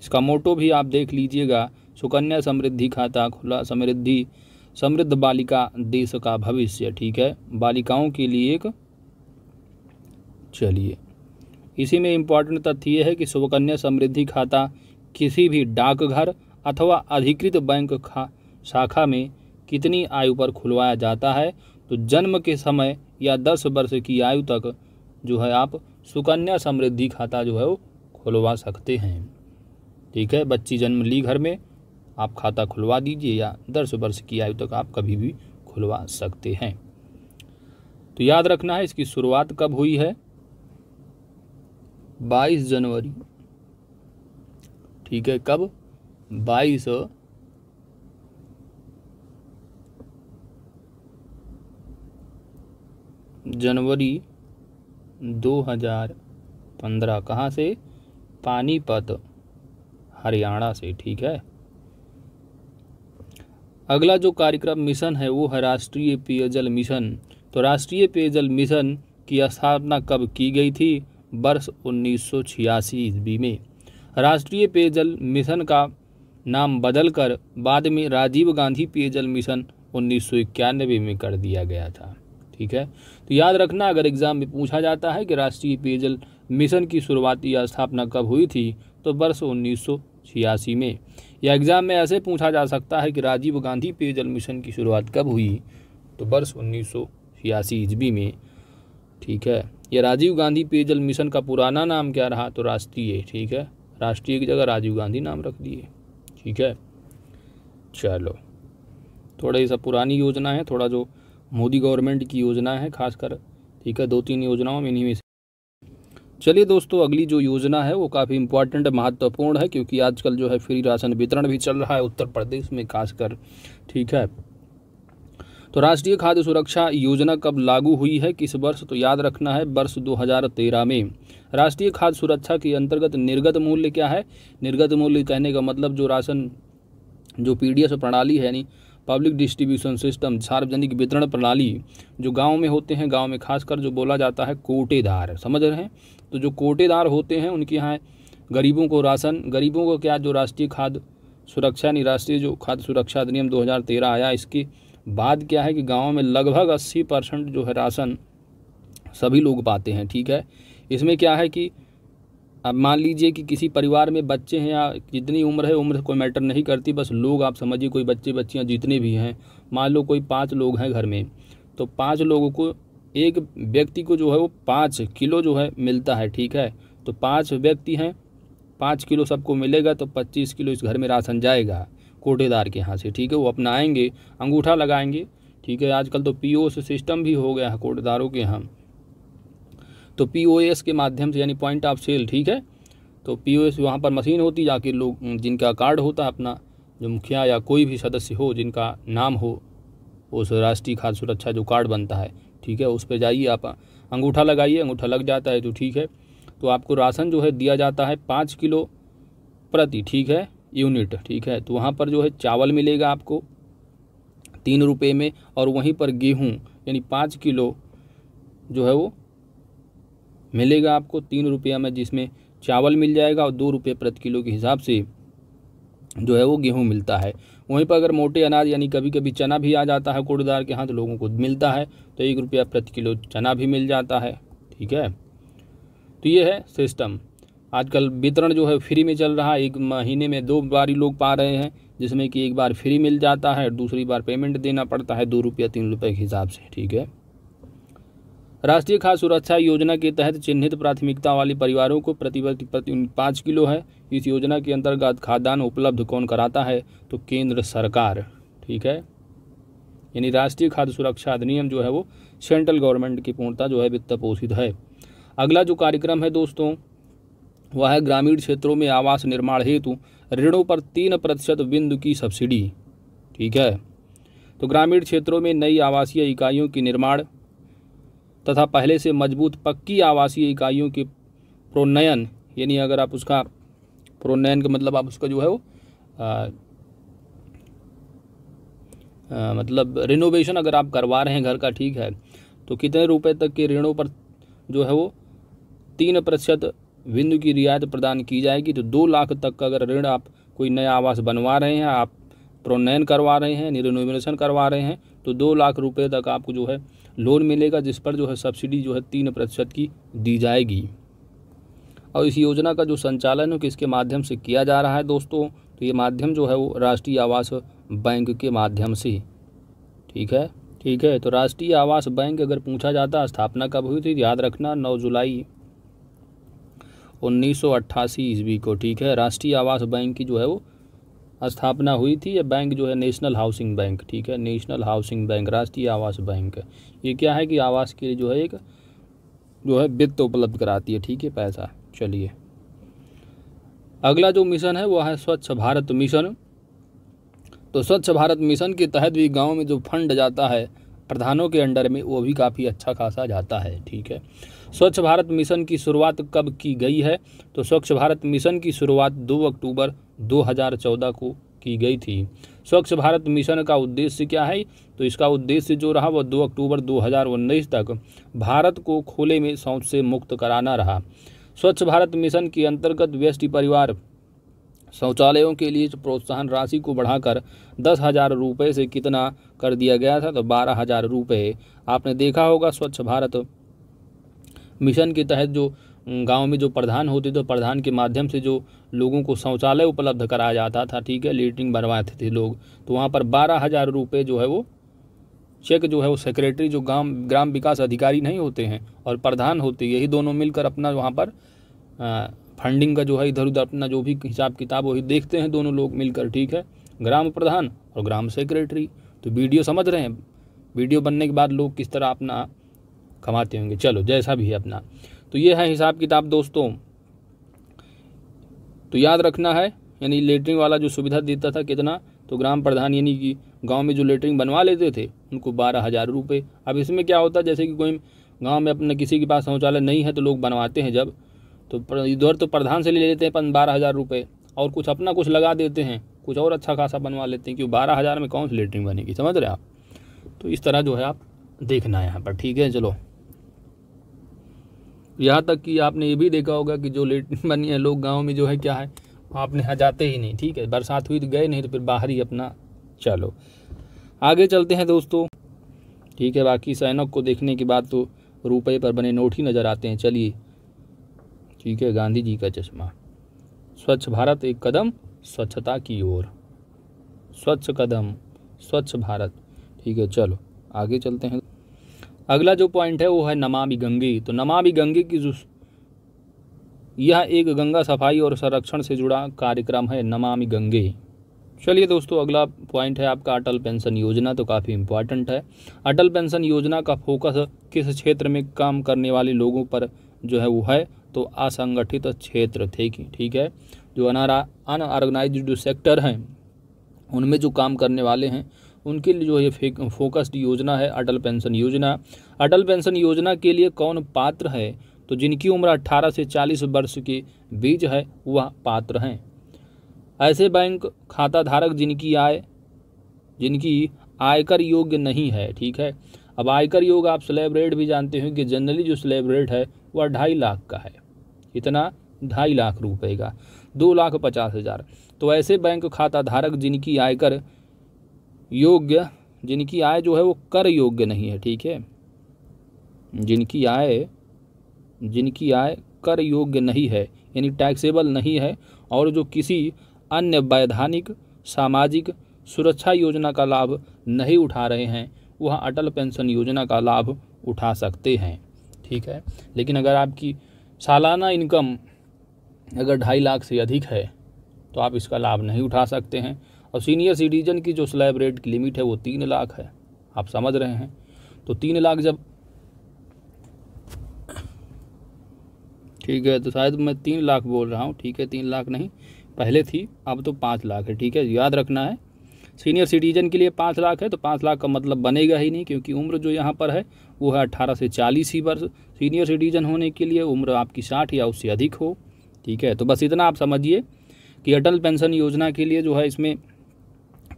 इसका मोटो भी आप देख लीजिएगा सुकन्या समृद्धि खाता खुला समृद्धि समृद्ध बालिका देश का भविष्य ठीक है बालिकाओं के लिए एक चलिए इसी में इम्पॉर्टेंट तथ्य यह है कि सुकन्या समृद्धि खाता किसी भी डाकघर अथवा अधिकृत बैंक खा शाखा में कितनी आयु पर खुलवाया जाता है तो जन्म के समय या दस वर्ष की आयु तक जो है आप सुकन्या समृद्धि खाता जो है वो खुलवा सकते हैं ठीक है बच्ची जन्म ली घर में आप खाता खुलवा दीजिए या दस वर्ष की आयु तक आप कभी भी खुलवा सकते हैं तो याद रखना है इसकी शुरुआत कब हुई है 22 जनवरी ठीक है कब बाईस जनवरी 2015 कहाँ से पानीपत हरियाणा से ठीक है अगला जो कार्यक्रम मिशन है वो है राष्ट्रीय पेयजल मिशन तो राष्ट्रीय पेयजल मिशन की स्थापना कब की गई थी वर्ष उन्नीस सौ ईस्वी में राष्ट्रीय पेयजल मिशन का नाम बदलकर बाद में राजीव गांधी पेयजल मिशन उन्नीस में कर दिया गया था ठीक है तो याद रखना अगर एग्ज़ाम में पूछा जाता है कि राष्ट्रीय पेयजल मिशन की शुरुआती स्थापना कब हुई थी तो वर्ष उन्नीस छियासी में या एग्ज़ाम में ऐसे पूछा जा सकता है कि राजीव गांधी पेयजल मिशन की शुरुआत कब हुई तो वर्ष उन्नीस सौ छियासी ईस्वी में ठीक है या राजीव गांधी पेयजल मिशन का पुराना नाम क्या रहा तो राष्ट्रीय ठीक है राष्ट्रीय की जगह राजीव गांधी नाम रख दिए ठीक है चलो थोड़ा ये सब पुरानी योजना है थोड़ा जो मोदी गवर्नमेंट की योजना है खासकर ठीक है दो तीन योजनाओं में इन्हीं में से चलिए दोस्तों अगली जो योजना है वो काफ़ी इंपॉर्टेंट महत्वपूर्ण है क्योंकि आजकल जो है फ्री राशन वितरण भी चल रहा है उत्तर प्रदेश में खासकर ठीक है तो राष्ट्रीय खाद्य सुरक्षा योजना कब लागू हुई है किस वर्ष तो याद रखना है वर्ष 2013 में राष्ट्रीय खाद्य सुरक्षा के अंतर्गत निर्गत मूल्य क्या है निर्गत मूल्य कहने का मतलब जो राशन जो पी प्रणाली है यानी पब्लिक डिस्ट्रीब्यूशन सिस्टम सार्वजनिक वितरण प्रणाली जो गांव में होते हैं गांव में खासकर जो बोला जाता है कोटेदार समझ रहे हैं तो जो कोटेदार होते हैं उनके यहाँ गरीबों को राशन गरीबों को क्या जो राष्ट्रीय खाद्य सुरक्षा यानी राष्ट्रीय जो खाद्य सुरक्षा अधिनियम 2013 आया इसके बाद क्या है कि गाँव में लगभग अस्सी परसेंट जो है राशन सभी लोग पाते हैं ठीक है इसमें क्या है कि अब मान लीजिए कि किसी परिवार में बच्चे हैं या जितनी उम्र है उम्र कोई मैटर नहीं करती बस लोग आप समझिए कोई बच्चे बच्चियाँ जितने भी हैं मान लो कोई पाँच लोग हैं घर में तो पाँच लोगों को एक व्यक्ति को जो है वो पाँच किलो जो है मिलता है ठीक है तो पाँच व्यक्ति हैं पाँच किलो सबको मिलेगा तो पच्चीस किलो इस घर में राशन जाएगा कोटेदार के यहाँ से ठीक है वो अपनाएंगे अंगूठा लगाएंगे ठीक है आजकल तो पीओ सिस्टम भी हो गया है कोटेदारों के यहाँ तो पी के माध्यम से यानी पॉइंट ऑफ सेल ठीक है तो पी ओ एस वहाँ पर मशीन होती जाके लोग जिनका कार्ड होता है अपना जो मुखिया या कोई भी सदस्य हो जिनका नाम हो उस राष्ट्रीय खाद्य सुरक्षा जो कार्ड बनता है ठीक है उस पर जाइए आप अंगूठा लगाइए अंगूठा लग जाता है तो ठीक है तो आपको राशन जो है दिया जाता है पाँच किलो प्रति ठीक है यूनिट ठीक है तो वहाँ पर जो है चावल मिलेगा आपको तीन रुपये में और वहीं पर गेहूँ यानी पाँच किलो जो है वो मिलेगा आपको तीन रुपया में जिसमें चावल मिल जाएगा और दो रुपये प्रति किलो के हिसाब से जो है वो गेहूँ मिलता है वहीं पर अगर मोटे अनाज यानी कभी कभी चना भी आ जाता है कोटेदार के हाथ तो लोगों को मिलता है तो एक रुपया प्रति किलो चना भी मिल जाता है ठीक है तो ये है सिस्टम आजकल वितरण जो है फ्री में चल रहा है एक महीने में दो बार ही लोग पा रहे हैं जिसमें कि एक बार फ्री मिल जाता है दूसरी बार पेमेंट देना पड़ता है दो रुपया तीन रुपये के हिसाब से ठीक है राष्ट्रीय खाद्य सुरक्षा योजना के तहत चिन्हित प्राथमिकता वाले परिवारों को प्रति प्रति पाँच किलो है इस योजना के अंतर्गत खाद्यान्न उपलब्ध कौन कराता है तो केंद्र सरकार ठीक है यानी राष्ट्रीय खाद्य सुरक्षा अधिनियम जो है वो सेंट्रल गवर्नमेंट की पूर्णता जो है वित्त पोषित है अगला जो कार्यक्रम है दोस्तों वह है ग्रामीण क्षेत्रों में आवास निर्माण हेतु ऋणों पर तीन प्रतिशत बिंदु की सब्सिडी ठीक है तो ग्रामीण क्षेत्रों में नई आवासीय इकाइयों के निर्माण तथा पहले से मजबूत पक्की आवासीय इकाइयों के प्रोन्नयन यानी अगर आप उसका प्रोन्नयन का मतलब आप उसका जो है वो मतलब रिनोवेशन अगर आप करवा रहे हैं घर का ठीक है तो कितने रुपए तक के ऋणों पर जो है वो तीन प्रतिशत बिंदु की रियायत प्रदान की जाएगी तो दो लाख तक का अगर ऋण आप कोई नया आवास बनवा रहे हैं आप प्रोन्नयन करवा रहे हैं रिनोवेशन करवा रहे हैं तो दो लाख रुपए तक आपको जो है लोन मिलेगा जिस पर जो है सब्सिडी जो है तीन प्रतिशत की दी जाएगी और इस योजना का जो संचालन है किसके माध्यम से किया जा रहा है दोस्तों तो ये माध्यम जो है वो राष्ट्रीय आवास बैंक के माध्यम से ठीक है ठीक है तो राष्ट्रीय आवास बैंक अगर पूछा जाता स्थापना कब हुई थी याद रखना नौ जुलाई 1988 ईस्वी को ठीक है राष्ट्रीय आवास बैंक की जो है वो स्थापना हुई थी ये बैंक जो है नेशनल हाउसिंग बैंक ठीक है नेशनल हाउसिंग बैंक राष्ट्रीय आवास बैंक ये क्या है कि आवास के लिए जो है एक जो है वित्त उपलब्ध कराती है ठीक है पैसा चलिए अगला जो मिशन है वह है स्वच्छ भारत मिशन तो स्वच्छ भारत मिशन के तहत भी गांव में जो फंड जाता है प्रधानों के अंडर में वो भी काफ़ी अच्छा खासा जाता है ठीक है स्वच्छ भारत मिशन की शुरुआत कब की गई है तो स्वच्छ भारत मिशन की शुरुआत 2 अक्टूबर 2014 को की गई थी स्वच्छ भारत मिशन का उद्देश्य क्या है तो इसका उद्देश्य जो रहा वह 2 अक्टूबर 2019 तक भारत को खुले में शौच से मुक्त कराना रहा स्वच्छ भारत मिशन के अंतर्गत व्यष्टि परिवार शौचालयों के लिए प्रोत्साहन राशि को बढ़ाकर दस हज़ार रुपये से कितना कर दिया गया था तो बारह हज़ार रुपये आपने देखा होगा स्वच्छ भारत मिशन के तहत जो गांव में जो प्रधान होते थे प्रधान के माध्यम से जो लोगों को शौचालय उपलब्ध कराया जाता था ठीक है लेटरिन बनवाते थे लोग तो वहाँ पर बारह हज़ार रुपये जो है वो चेक जो है वो सेक्रेटरी जो गांव ग्राम विकास अधिकारी नहीं होते हैं और प्रधान होते यही दोनों मिलकर अपना वहाँ पर आ, फंडिंग का जो है इधर उधर अपना जो भी हिसाब किताब वही देखते हैं दोनों लोग मिलकर ठीक है ग्राम प्रधान और ग्राम सेक्रेटरी तो वीडियो समझ रहे हैं वीडियो बनने के बाद लोग किस तरह अपना कमाते होंगे चलो जैसा भी है अपना तो ये है हिसाब किताब दोस्तों तो याद रखना है यानी लेटरिंग वाला जो सुविधा देता था कितना तो ग्राम प्रधान यानी कि गांव में जो लेटरिंग बनवा लेते थे उनको बारह हज़ार रुपये अब इसमें क्या होता जैसे कि कोई गांव में अपने किसी के पास शौचालय नहीं है तो लोग बनवाते हैं जब तो इधर तो प्रधान से ले लेते हैं पन बारह हज़ार रुपये और कुछ अपना कुछ लगा देते हैं कुछ और अच्छा खासा बनवा लेते हैं क्यों बारह हज़ार में कौन सी लेटरिन बनेगी समझ रहे आप तो इस तरह जो है आप देखना है यहाँ पर ठीक है चलो यहाँ तक कि आपने ये भी देखा होगा कि जो लेटरिन बनी है लोग गाँव में जो है क्या है आपने यहाँ जाते ही नहीं ठीक है बरसात हुई तो गए नहीं तो फिर बाहर ही अपना चलो आगे चलते हैं दोस्तों ठीक है बाकी सैनक को देखने के बाद तो रुपए पर बने नोट ही नज़र आते हैं चलिए ठीक है गांधी जी का चश्मा स्वच्छ भारत एक कदम स्वच्छता की ओर स्वच्छ कदम स्वच्छ भारत ठीक है चलो आगे चलते हैं अगला जो पॉइंट है वो है नमामि गंगे तो नमामि गंगे की जो यह एक गंगा सफाई और संरक्षण से जुड़ा कार्यक्रम है नमामि गंगे चलिए दोस्तों अगला पॉइंट है आपका अटल पेंशन योजना तो काफ़ी इम्पॉर्टेंट है अटल पेंशन योजना का फोकस किस क्षेत्र में काम करने वाले लोगों पर जो है वो है तो असंगठित क्षेत्र थे कि ठीक है जो अनारा अनऑर्गेनाइज जो सेक्टर हैं उनमें जो काम करने वाले हैं उनके लिए जो ये फोकस्ड योजना है अटल पेंशन योजना अटल पेंशन योजना के लिए कौन पात्र है तो जिनकी उम्र 18 से 40 वर्ष के बीच है वह पात्र हैं ऐसे बैंक खाता धारक जिनकी आय जिनकी आयकर योग्य नहीं है ठीक है अब आयकर योग आप स्लैब रेट भी जानते हो कि जनरली जो स्लैब रेट है वह ढाई लाख का है इतना ढाई लाख रुपए का दो लाख पचास हज़ार तो ऐसे बैंक खाता धारक जिनकी आयकर योग्य जिनकी आय जो है वो कर योग्य नहीं है ठीक है जिनकी आय जिनकी आय कर योग्य नहीं है यानी टैक्सेबल नहीं है और जो किसी अन्य वैधानिक सामाजिक सुरक्षा योजना का लाभ नहीं उठा रहे हैं वह अटल पेंशन योजना का लाभ उठा सकते हैं ठीक है लेकिन अगर आपकी सालाना इनकम अगर ढाई लाख से अधिक है तो आप इसका लाभ नहीं उठा सकते हैं और सीनियर सिटीजन की जो स्लैब रेट की लिमिट है वो तीन लाख है आप समझ रहे हैं तो तीन लाख जब ठीक है तो शायद मैं तीन लाख बोल रहा हूँ ठीक है तीन लाख नहीं पहले थी अब तो पाँच लाख है ठीक है याद रखना है सीनियर सिटीजन के लिए पाँच लाख है तो पाँच लाख का मतलब बनेगा ही नहीं क्योंकि उम्र जो यहाँ पर है वो है अट्ठारह से चालीस ही वर्ष सीनियर सिटीजन होने के लिए उम्र आपकी साठ या उससे अधिक हो ठीक है तो बस इतना आप समझिए कि अटल पेंशन योजना के लिए जो है इसमें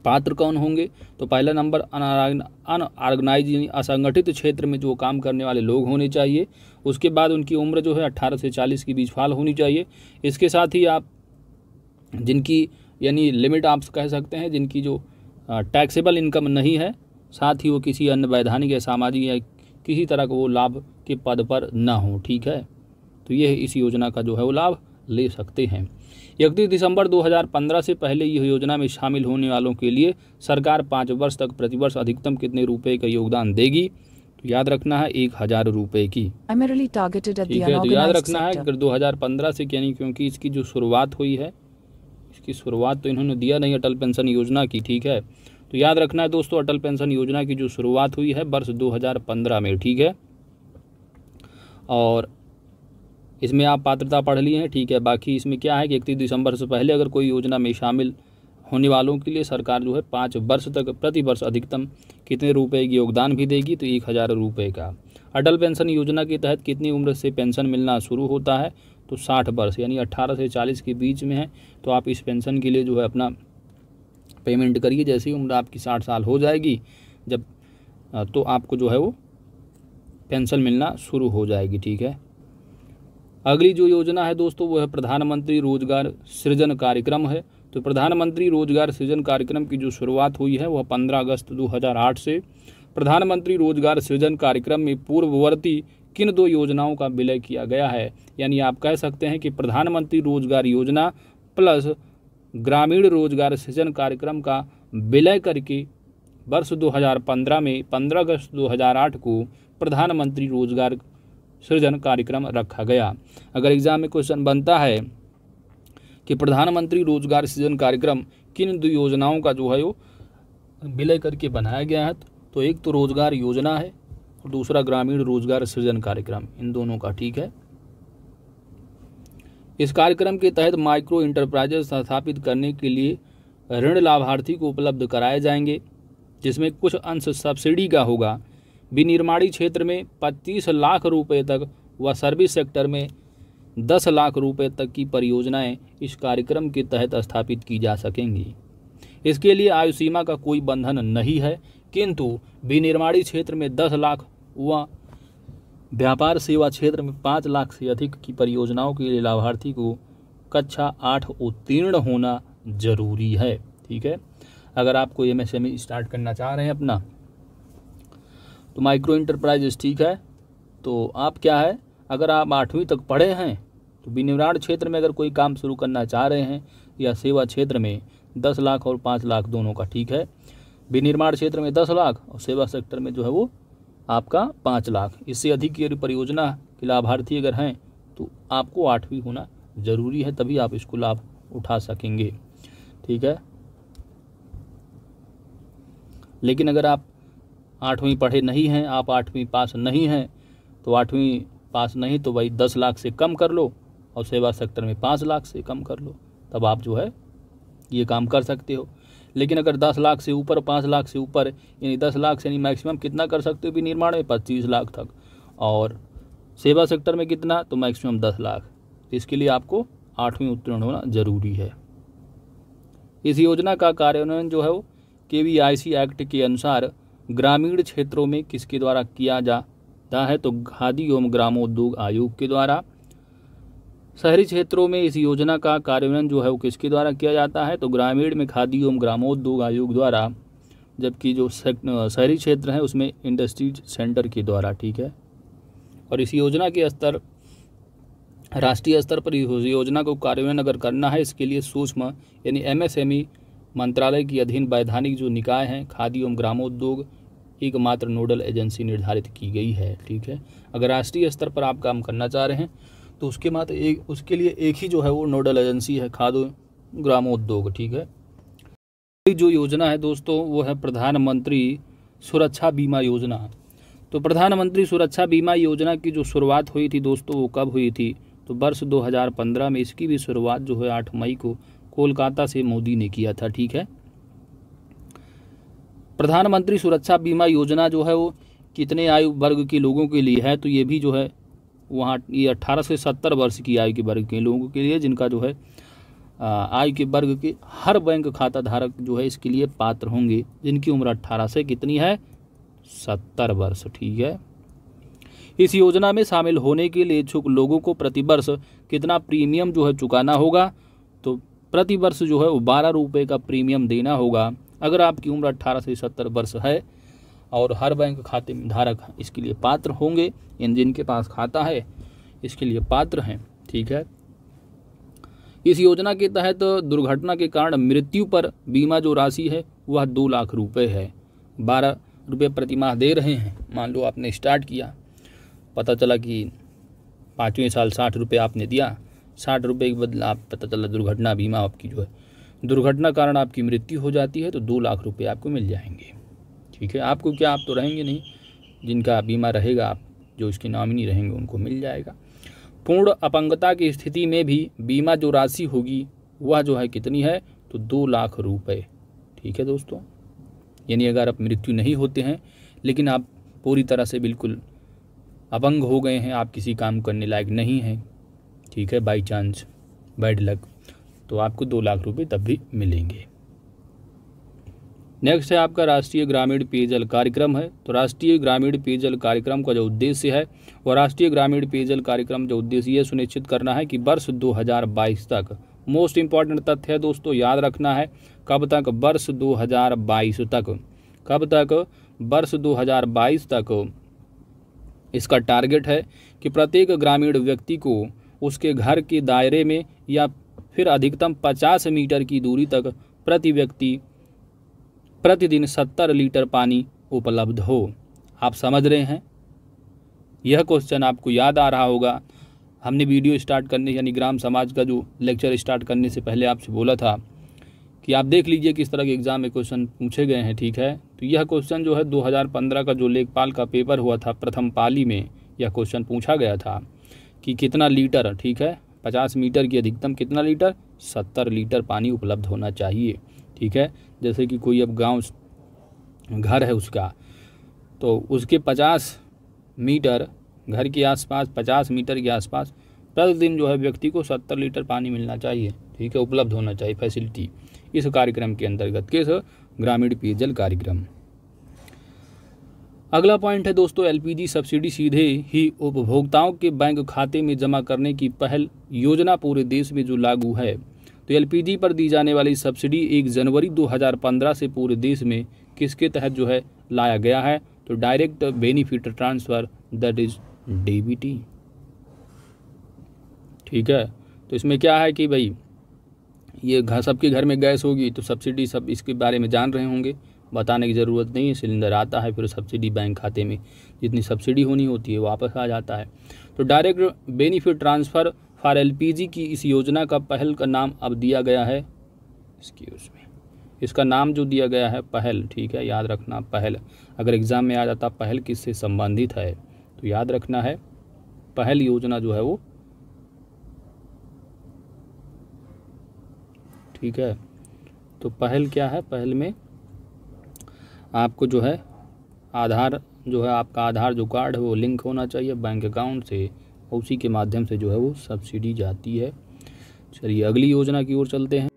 पात्र कौन होंगे तो पहला नंबर अन ऑर्गेनाइज असंगठित क्षेत्र में जो काम करने वाले लोग होने चाहिए उसके बाद उनकी उम्र जो है 18 से 40 के बीच फाल होनी चाहिए इसके साथ ही आप जिनकी यानी लिमिट आप कह सकते हैं जिनकी जो टैक्सेबल इनकम नहीं है साथ ही वो किसी अन्य वैधानिक या सामाजिक या किसी तरह का वो लाभ के पद पर ना हो ठीक है तो ये इस योजना का जो है वो लाभ ले सकते हैं इकतीस दिसंबर 2015 से पहले यह योजना में शामिल होने वालों के लिए सरकार पाँच वर्ष तक प्रतिवर्ष अधिकतम कितने रुपए का योगदान देगी तो याद रखना है एक हजार रुपये की ठीक है तो याद रखना है दो हजार पंद्रह से यानी क्योंकि इसकी जो शुरुआत हुई है इसकी शुरुआत तो इन्होंने दिया नहीं अटल पेंशन योजना की ठीक है तो याद रखना है दोस्तों अटल पेंशन योजना की जो शुरुआत हुई है वर्ष 2015 में ठीक है और इसमें आप पात्रता पढ़ लिए हैं ठीक है बाकी इसमें क्या है कि इकतीस दिसंबर से पहले अगर कोई योजना में शामिल होने वालों के लिए सरकार जो है पाँच वर्ष तक प्रति वर्ष अधिकतम कितने रुपए की योगदान भी देगी तो एक हज़ार रुपये का अटल पेंशन योजना के तहत कितनी उम्र से पेंशन मिलना शुरू होता है तो साठ वर्ष यानी अट्ठारह से चालीस के बीच में है तो आप इस पेंशन के लिए जो है अपना पेमेंट करिए जैसे ही उम्र आपकी साठ साल हो जाएगी जब तो आपको जो है वो पेंशन मिलना शुरू हो जाएगी ठीक है अगली जो योजना है दोस्तों वो है प्रधानमंत्री रोजगार सृजन कार्यक्रम है तो प्रधानमंत्री रोजगार सृजन कार्यक्रम की जो शुरुआत हुई है वह 15 अगस्त 2008 से प्रधानमंत्री रोजगार सृजन कार्यक्रम में पूर्ववर्ती किन दो योजनाओं का विलय किया गया है यानी आप कह सकते हैं कि प्रधानमंत्री रोजगार योजना प्लस ग्रामीण रोजगार सृजन कार्यक्रम का विलय करके वर्ष 2015 में 15 अगस्त 2008 को प्रधानमंत्री रोजगार सृजन कार्यक्रम रखा गया अगर एग्जाम में क्वेश्चन बनता है कि प्रधानमंत्री रोजगार सृजन कार्यक्रम किन दो योजनाओं का जो है वो विलय करके बनाया गया है तो एक तो रोजगार योजना है और दूसरा ग्रामीण रोजगार सृजन कार्यक्रम इन दोनों का ठीक है इस कार्यक्रम के तहत माइक्रो इंटरप्राइजेस स्थापित करने के लिए ऋण लाभार्थी को उपलब्ध कराए जाएंगे जिसमें कुछ अंश सब्सिडी का होगा विनिर्माणी क्षेत्र में 25 लाख रुपए तक व सर्विस सेक्टर में 10 लाख रुपए तक की परियोजनाएं इस कार्यक्रम के तहत स्थापित की जा सकेंगी इसके लिए आयु सीमा का कोई बंधन नहीं है किंतु विनिर्माणी क्षेत्र में दस लाख व व्यापार सेवा क्षेत्र में पाँच लाख से अधिक की परियोजनाओं के लिए लाभार्थी को कक्षा आठ उत्तीर्ण होना जरूरी है ठीक है अगर आपको एम एस स्टार्ट करना चाह रहे हैं अपना तो माइक्रो इंटरप्राइजेस ठीक है तो आप क्या है अगर आप आठवीं तक पढ़े हैं तो विनिर्माण क्षेत्र में अगर कोई काम शुरू करना चाह रहे हैं या सेवा क्षेत्र में दस लाख और पाँच लाख दोनों का ठीक है विनिर्माण क्षेत्र में दस लाख और सेवा सेक्टर में जो है वो आपका पाँच लाख इससे अधिक की परियोजना के लाभार्थी अगर हैं तो आपको आठवीं होना ज़रूरी है तभी आप इसको लाभ उठा सकेंगे ठीक है लेकिन अगर आप आठवीं पढ़े नहीं हैं आप आठवीं पास नहीं हैं तो आठवीं पास नहीं तो भाई दस लाख से कम कर लो और सेवा सेक्टर में पाँच लाख से कम कर लो तब आप जो है ये काम कर सकते हो लेकिन अगर दस लाख से ऊपर पाँच लाख से ऊपर यानी दस लाख से यानी मैक्सिमम कितना कर सकते हो विनिर्माण में पच्चीस लाख तक और सेवा सेक्टर में कितना तो मैक्सिमम दस लाख इसके लिए आपको आठवीं उत्तीर्ण होना जरूरी है इस योजना का कार्यान्वयन जो है वो के वी आई सी एक्ट के अनुसार ग्रामीण क्षेत्रों में किसके द्वारा किया जाता है तो खादी एवं ग्रामोद्योग आयोग के द्वारा शहरी क्षेत्रों में इस योजना का कार्यान्वयन जो है वो किसके द्वारा किया जाता है तो ग्रामीण में खादी एवं ग्रामोद्योग आयोग द्वारा जबकि जो शहरी क्षेत्र हैं उसमें इंडस्ट्रीज सेंटर के द्वारा ठीक है और इस योजना के स्तर राष्ट्रीय स्तर पर योजना को कार्यान्वयन अगर करना है इसके लिए सूक्ष्म यानी एमएसएमई मंत्रालय के अधीन वैधानिक जो निकाय हैं खादी एवं ग्रामोद्योग एकमात्र नोडल एजेंसी निर्धारित की गई है ठीक है अगर राष्ट्रीय स्तर पर आप काम करना चाह रहे हैं तो उसके बाद एक उसके लिए एक ही जो है वो नोडल एजेंसी है खाद ग्रामोद्योग ठीक है जो योजना है दोस्तों वो है प्रधानमंत्री सुरक्षा बीमा योजना तो प्रधानमंत्री सुरक्षा बीमा योजना की जो शुरुआत हुई थी दोस्तों वो कब हुई थी तो वर्ष 2015 में इसकी भी शुरुआत जो है 8 मई को कोलकाता से मोदी ने किया था ठीक है प्रधानमंत्री सुरक्षा बीमा योजना जो है वो कितने आयु वर्ग के लोगों के लिए है तो ये भी जो है वहाँ ये अट्ठारह से सत्तर वर्ष की आयु के वर्ग के लोगों के लिए जिनका जो है आयु के वर्ग के हर बैंक खाता धारक जो है इसके लिए पात्र होंगे जिनकी उम्र अट्ठारह से कितनी है सत्तर वर्ष ठीक है इस योजना में शामिल होने के लिए इच्छुक लोगों को प्रतिवर्ष कितना प्रीमियम जो है चुकाना होगा तो प्रतिवर्ष जो है वो बारह रुपये का प्रीमियम देना होगा अगर आपकी उम्र अट्ठारह से सत्तर वर्ष है और हर बैंक खाते में धारक इसके लिए पात्र होंगे इन जिनके पास खाता है इसके लिए पात्र हैं ठीक है इस योजना के तहत तो दुर्घटना के कारण मृत्यु पर बीमा जो राशि है वह दो लाख रुपए है बारह रुपये प्रतिमाह दे रहे हैं मान लो आपने स्टार्ट किया पता चला कि पाँचवें साल साठ रुपये आपने दिया साठ रुपये के बदला आप पता चला दुर्घटना बीमा आपकी जो है दुर्घटना कारण आपकी मृत्यु हो जाती है तो दो लाख रुपये आपको मिल जाएंगे ठीक है आपको क्या आप तो रहेंगे नहीं जिनका बीमा रहेगा आप जो उसके नॉमिनी रहेंगे उनको मिल जाएगा पूर्ण अपंगता की स्थिति में भी बीमा जो राशि होगी वह जो है कितनी है तो दो लाख रुपए ठीक है दोस्तों यानी अगर आप मृत्यु नहीं होते हैं लेकिन आप पूरी तरह से बिल्कुल अपंग हो गए हैं आप किसी काम करने लायक नहीं हैं ठीक है बाई चांस बैड लक तो आपको दो लाख रुपए तब भी मिलेंगे नेक्स्ट है आपका राष्ट्रीय ग्रामीण पेयजल कार्यक्रम है तो राष्ट्रीय ग्रामीण पेयजल कार्यक्रम का जो उद्देश्य है वह राष्ट्रीय ग्रामीण पेयजल कार्यक्रम जो उद्देश्य ये सुनिश्चित करना है कि वर्ष 2022 तक मोस्ट इम्पॉर्टेंट तथ्य है दोस्तों याद रखना है कब तक वर्ष 2022 तक कब तक वर्ष 2022 तक इसका टारगेट है कि प्रत्येक ग्रामीण व्यक्ति को उसके घर के दायरे में या फिर अधिकतम 50 मीटर की दूरी तक प्रति व्यक्ति प्रतिदिन सत्तर लीटर पानी उपलब्ध हो आप समझ रहे हैं यह क्वेश्चन आपको याद आ रहा होगा हमने वीडियो स्टार्ट करने यानी ग्राम समाज का जो लेक्चर स्टार्ट करने से पहले आपसे बोला था कि आप देख लीजिए किस तरह के एग्ज़ाम में क्वेश्चन पूछे गए हैं ठीक है तो यह क्वेश्चन जो है 2015 का जो लेखपाल का पेपर हुआ था प्रथम पाली में यह क्वेश्चन पूछा गया था कि कितना लीटर ठीक है 50 मीटर की अधिकतम कितना लीटर 70 लीटर पानी उपलब्ध होना चाहिए ठीक है जैसे कि कोई अब गांव घर है उसका तो उसके पचास मीटर घर के आसपास पचास मीटर के आसपास प्रतिदिन जो है व्यक्ति को सत्तर लीटर पानी मिलना चाहिए ठीक है उपलब्ध होना चाहिए फैसिलिटी इस कार्यक्रम के अंतर्गत के ग्रामीण पेयजल कार्यक्रम अगला पॉइंट है दोस्तों एलपीजी सब्सिडी सीधे ही उपभोक्ताओं के बैंक खाते में जमा करने की पहल योजना पूरे देश में जो लागू है तो एलपीजी पर दी जाने वाली सब्सिडी एक जनवरी 2015 से पूरे देश में किसके तहत जो है लाया गया है तो direct benefit transfer that is DBT ठीक है तो इसमें क्या है कि भाई ये घर सबके घर में गैस होगी तो सब्सिडी सब इसके बारे में जान रहे होंगे बताने की ज़रूरत नहीं है सिलेंडर आता है फिर सब्सिडी बैंक खाते में जितनी सब्सिडी होनी होती है वापस आ जाता है तो direct benefit transfer for all की इस योजना का पहल का नाम अब दिया गया है इसकी उसमें इसका नाम जो दिया गया है पहल ठीक है याद रखना पहल अगर एग्ज़ाम में आ जाता पहल किससे संबंधित है तो याद रखना है पहल योजना जो है वो ठीक है तो पहल क्या है पहल में आपको जो है आधार जो है आपका आधार जो कार्ड है वो लिंक होना चाहिए बैंक अकाउंट से उसी के माध्यम से जो है वो सब्सिडी जाती है चलिए अगली योजना की ओर चलते हैं